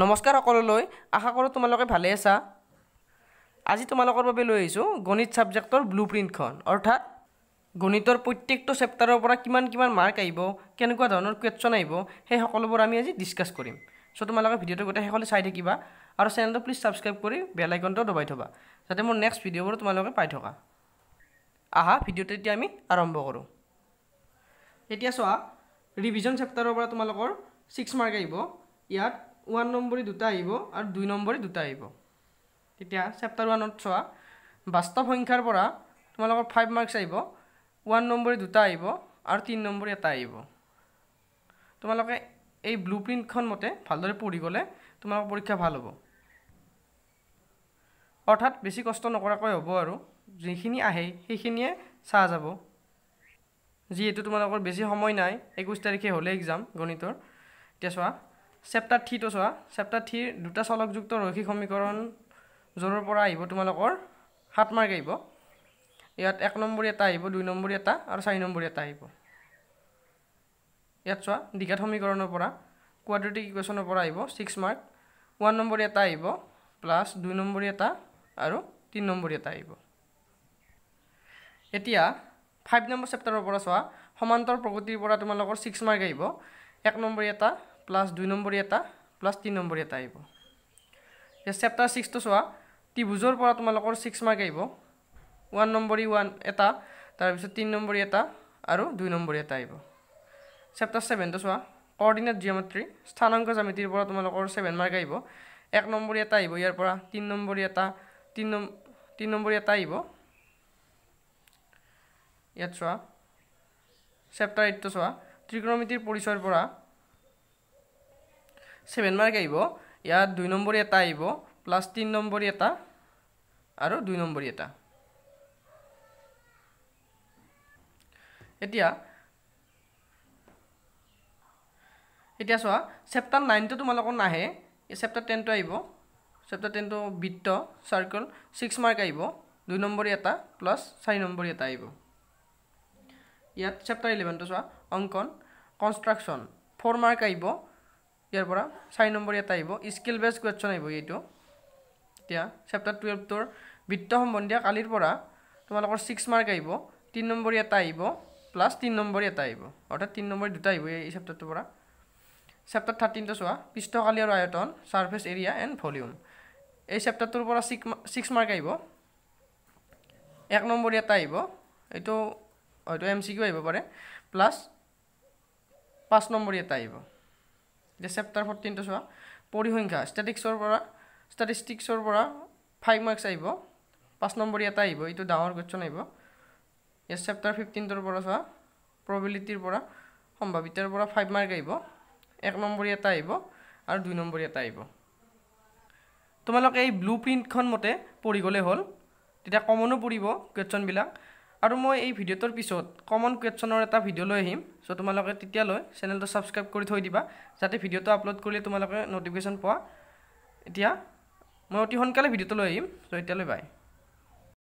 নমস্কাৰ সকললৈ আশা কৰোঁ তোমালোকে ভালেই আছা আজি তোমালোকৰ বাবে লৈ আহিছোঁ গণিত ছাবজেক্টৰ ব্লু প্ৰিণ্টখন অৰ্থাৎ গণিতৰ প্ৰত্যেকটো চেপ্টাৰৰ পৰা কিমান কিমান মাৰ্ক আহিব কেনেকুৱা ধৰণৰ কুৱেশ্যন আহিব সেই সকলোবোৰ আমি আজি ডিছকাছ কৰিম চ' তোমালোকে ভিডিঅ'টো গোটেই শেষলৈ চাই থাকিবা আৰু চেনেলটো প্লিজ ছাবস্ক্ৰাইব কৰি বেল আইকনটো দবাই থ'বা যাতে মোৰ নেক্সট ভিডিঅ'বোৰ তোমালোকে পাই থকা আহা ভিডিঅ'টো এতিয়া আমি আৰম্ভ কৰোঁ এতিয়া চোৱা ৰিভিজন চেপ্টাৰৰ পৰা তোমালোকৰ ছিক্স মাৰ্ক আহিব ইয়াত ওৱান নম্বৰী দুটা আহিব আৰু দুই নম্বৰী দুটা আহিব এতিয়া চেপ্টাৰ ওৱানত চোৱা বাস্তৱ সংখ্যাৰ পৰা তোমালোকৰ ফাইভ মাৰ্কছ আহিব ওৱান নম্বৰী দুটা আহিব আৰু তিনি নম্বৰী এটা আহিব তোমালোকে এই ব্লু প্ৰিণ্টখন মতে ভালদৰে পঢ়ি গ'লে তোমালোকৰ পৰীক্ষা ভাল হ'ব অৰ্থাৎ বেছি কষ্ট নকৰাকৈ হ'ব আৰু যিখিনি আহে সেইখিনিয়ে চাহ যাব যিহেতু তোমালোকৰ বেছি সময় নাই একৈছ তাৰিখে হ'লে এক্সাম গণিতৰ এতিয়া চোৱা চেপ্টাৰ থ্ৰীটো চোৱা চেপ্টাৰ থ্ৰীৰ দুটা চলকযুক্ত ৰৈষিক সমীকৰণ য'ৰ পৰা আহিব তোমালোকৰ সাত মাৰ্ক আহিব ইয়াত এক নম্বৰী এটা আহিব দুই নম্বৰী এটা আৰু চাৰি নম্বৰী এটা আহিব ইয়াত চোৱা দীঘাত সমীকৰণৰ পৰা কোৱাড্ৰেটিক ইকুৱেশ্যনৰ পৰা আহিব ছিক্স মাৰ্ক ওৱান নম্বৰী এটা আহিব প্লাছ দুই নম্বৰী এটা আৰু তিনি নম্বৰী এটা আহিব এতিয়া ফাইভ নম্বৰ চেপ্টাৰৰ পৰা চোৱা সমান্তৰ প্ৰগতিৰ পৰা তোমালোকৰ ছিক্স মাৰ্ক আহিব এক নম্বৰী এটা প্লাছ দুই নম্বৰী এটা প্লাছ তিনি নম্বৰী এটা আহিব এতিয়া চেপ্টাৰ ছিক্সটো চোৱা ত্ৰিভুজৰ পৰা তোমালোকৰ ছিক্স মাৰ্ক আহিব ওৱান নম্বৰী ওৱান এটা তাৰপিছত তিনি নম্বৰী এটা আৰু দুই নম্বৰী এটা আহিব চেপ্টাৰ ছেভেনটো চোৱা কৰ্ডিনেট জিঅ'মেট্ৰি স্থানাংক জ্যামিতিৰ পৰা তোমালোকৰ ছেভেন মাৰ্ক আহিব এক নম্বৰী এটা আহিব ইয়াৰ পৰা তিনি নম্বৰী এটা তিনি নম তিনি নম্বৰী এটা আহিব ইয়াত চোৱা চেপ্টাৰ এইটটো চোৱা ত্ৰিকোণমিতিৰ পৰিচয়ৰ পৰা ছেভেন মাৰ্ক আহিব ইয়াত দুই নম্বৰী এটা আহিব প্লাছ তিনি নম্বৰী এটা আৰু দুই নম্বৰী এটা এতিয়া এতিয়া চোৱা চেপ্টাৰ নাইনটো তোমালোকৰ নাহে চেপ্টাৰ টেনটো আহিব চেপ্টাৰ টেনটো বৃত্ত চাৰ্কল ছিক্স মাৰ্ক আহিব দুই নম্বৰী এটা প্লাছ চাৰি নম্বৰী এটা আহিব ইয়াত চেপ্টাৰ ইলেভেনটো চোৱা অংকন কনষ্ট্ৰাকশ্যন ফ'ৰ মাৰ্ক আহিব ইয়াৰ পড়া চাৰি নম্বৰ ইয়াত স্কিল বেস কুৱেশ্যন আহিব এইটো এতিয়া চেপ্টাৰ টুৱেলভটোৰ বৃত্ত তোৰ কালিৰ পৰা তোমালোকৰ ছিক্স মাৰ্ক আহিব তিনি আইব এটা আহিব প্লাছ তিনি তিন এটা আহিব অৰ্থাৎ তিনি নম্বৰ দুটা আহিব এই চ্যাপ্টাৰটিৰ পৰা চ্যাপ্টাৰ থাৰ্টিনটো চোৱা পৃষ্ঠকালী আৰু আয়তন সাৰ্ফেস এৰিয়া এণ্ড ভলিউম এই পৰা ছিক্স ছিক্স মাৰ্ক আহিব এক এটা আহিব এইটো হয়তো এম চি কিউ আহিব পাৰে প্লাছ পাঁচ নম্বৰ এটা আহিব যে চেপ্টাৰ ফৰ্টিনটো চোৱা পৰিসংখ্যা ষ্টেটিক্সৰ পৰা ষ্টেটিষ্টিক্সৰ পৰা ফাইভ মাৰ্কছ আহিব পাঁচ নম্বৰী এটা আহিব এইটো ডাঙৰ কুৱেশ্যন আহিব ইয়াত চেপ্টাৰ ফিফটিনটোৰ পৰা চোৱা প্ৰবিলিটিৰ পৰা সম্ভাৱিতাৰ পৰা ফাইভ মাৰ্ক আহিব এক নম্বৰী এটা আহিব আৰু দুই নম্বৰী এটা আহিব তোমালোকে এই ব্লু প্ৰিণ্টখন মতে পঢ়ি গ'লে হ'ল তেতিয়া কমনো পৰিব কুৱেশ্যনবিলাক আৰু মই এই ভিডিঅ'টোৰ পিছত কমন কুৱেশ্যনৰ এটা ভিডিঅ' লৈ আহিম চ' তোমালোকে তেতিয়ালৈ চেনেলটো ছাবস্ক্ৰাইব কৰি থৈ দিবা যাতে ভিডিঅ'টো আপলোড কৰিলে তোমালোকে ন'টিফিকেশ্যন পোৱা এতিয়া মই অতি সোনকালে ভিডিঅ'টো লৈ আহিম চ' এতিয়ালৈ বাই